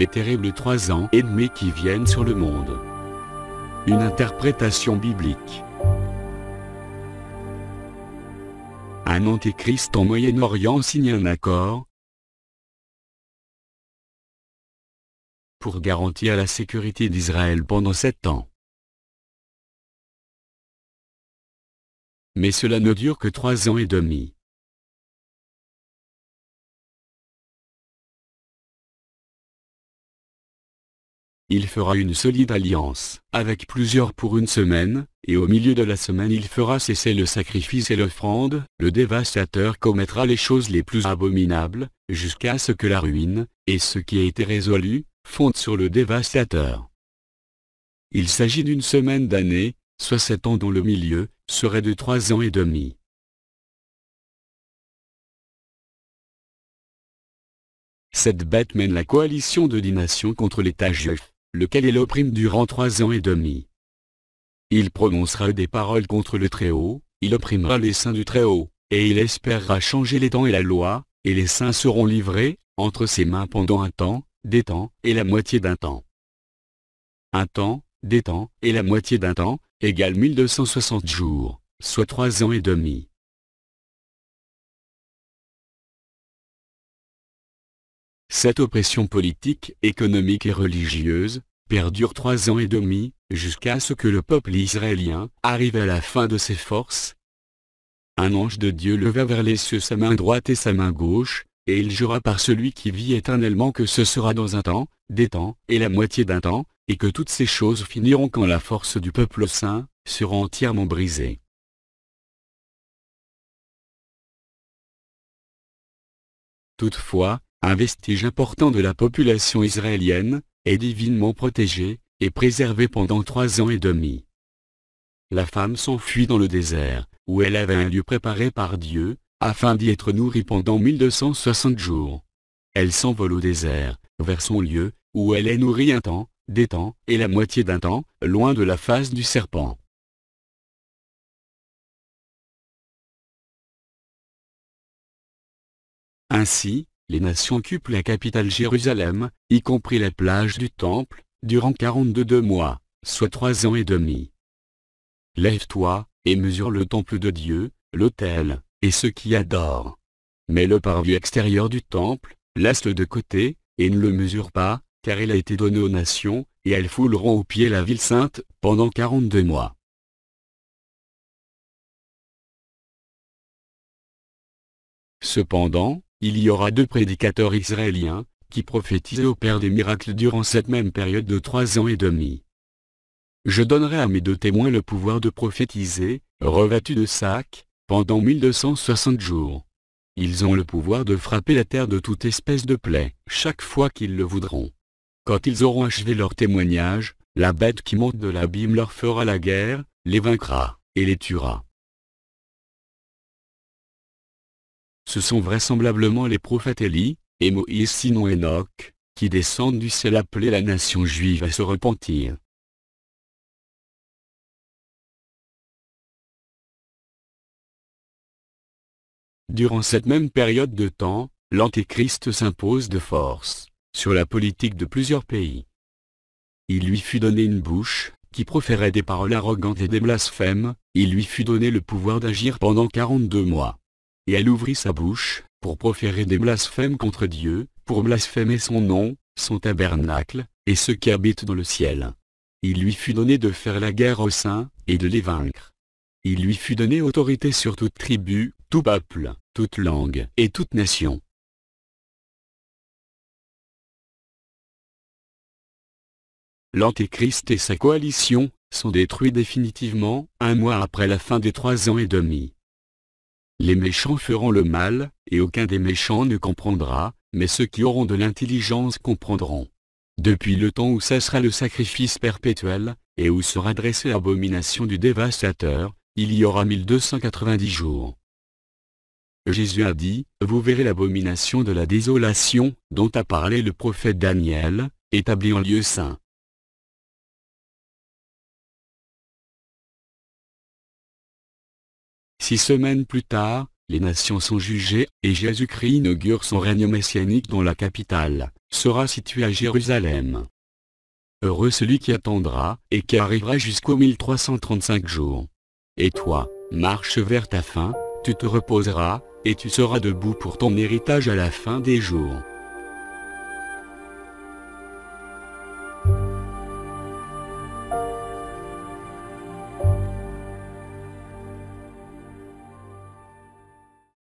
les terribles trois ans et demi qui viennent sur le monde. Une interprétation biblique. Un antéchrist en Moyen-Orient signe un accord pour garantir la sécurité d'Israël pendant sept ans. Mais cela ne dure que trois ans et demi. il fera une solide alliance avec plusieurs pour une semaine, et au milieu de la semaine il fera cesser le sacrifice et l'offrande, le dévastateur commettra les choses les plus abominables, jusqu'à ce que la ruine, et ce qui a été résolu, fonde sur le dévastateur. Il s'agit d'une semaine d'année, soit sept ans dont le milieu, serait de trois ans et demi. Cette bête mène la coalition de dix nations contre l'État juif lequel est opprime durant trois ans et demi. Il prononcera des paroles contre le Très-Haut, il opprimera les saints du Très-Haut, et il espérera changer les temps et la loi, et les saints seront livrés, entre ses mains pendant un temps, des temps, et la moitié d'un temps. Un temps, des temps, et la moitié d'un temps, égale 1260 jours, soit trois ans et demi. Cette oppression politique, économique et religieuse, perdure trois ans et demi, jusqu'à ce que le peuple israélien arrive à la fin de ses forces. Un ange de Dieu leva vers les cieux sa main droite et sa main gauche, et il jura par celui qui vit éternellement que ce sera dans un temps, des temps, et la moitié d'un temps, et que toutes ces choses finiront quand la force du peuple saint sera entièrement brisée. Toutefois, un vestige important de la population israélienne, est divinement protégé, et préservé pendant trois ans et demi. La femme s'enfuit dans le désert, où elle avait un lieu préparé par Dieu, afin d'y être nourrie pendant 1260 jours. Elle s'envole au désert, vers son lieu, où elle est nourrie un temps, des temps, et la moitié d'un temps, loin de la face du serpent. Ainsi, les nations occupent la capitale Jérusalem, y compris la plage du Temple, durant 42 mois, soit trois ans et demi. Lève-toi, et mesure le temple de Dieu, l'autel, et ceux qui adorent. Mais le parvis extérieur du temple, laisse le de côté, et ne le mesure pas, car il a été donné aux nations, et elles fouleront au pied la ville sainte, pendant 42 mois. Cependant, il y aura deux prédicateurs israéliens, qui prophétisent au Père des miracles durant cette même période de trois ans et demi. Je donnerai à mes deux témoins le pouvoir de prophétiser, revêtus de sacs, pendant 1260 jours. Ils ont le pouvoir de frapper la terre de toute espèce de plaie, chaque fois qu'ils le voudront. Quand ils auront achevé leur témoignage, la bête qui monte de l'abîme leur fera la guerre, les vaincra, et les tuera. Ce sont vraisemblablement les prophètes Élie, et Moïse sinon Enoch, qui descendent du ciel appeler la nation juive à se repentir. Durant cette même période de temps, l'Antéchrist s'impose de force, sur la politique de plusieurs pays. Il lui fut donné une bouche, qui proférait des paroles arrogantes et des blasphèmes, il lui fut donné le pouvoir d'agir pendant 42 mois et elle ouvrit sa bouche, pour proférer des blasphèmes contre Dieu, pour blasphémer son nom, son tabernacle, et ceux qui habitent dans le ciel. Il lui fut donné de faire la guerre aux saints, et de les vaincre. Il lui fut donné autorité sur toute tribu, tout peuple, toute langue et toute nation. L'Antéchrist et sa coalition, sont détruits définitivement, un mois après la fin des trois ans et demi. Les méchants feront le mal, et aucun des méchants ne comprendra, mais ceux qui auront de l'intelligence comprendront. Depuis le temps où cessera le sacrifice perpétuel, et où sera dressée l'abomination du dévastateur, il y aura 1290 jours. Jésus a dit, Vous verrez l'abomination de la désolation, dont a parlé le prophète Daniel, établi en lieu saint. Six semaines plus tard, les nations sont jugées, et Jésus-Christ inaugure son règne messianique dont la capitale sera située à Jérusalem. Heureux celui qui attendra, et qui arrivera jusqu'aux 1335 jours. Et toi, marche vers ta fin, tu te reposeras, et tu seras debout pour ton héritage à la fin des jours.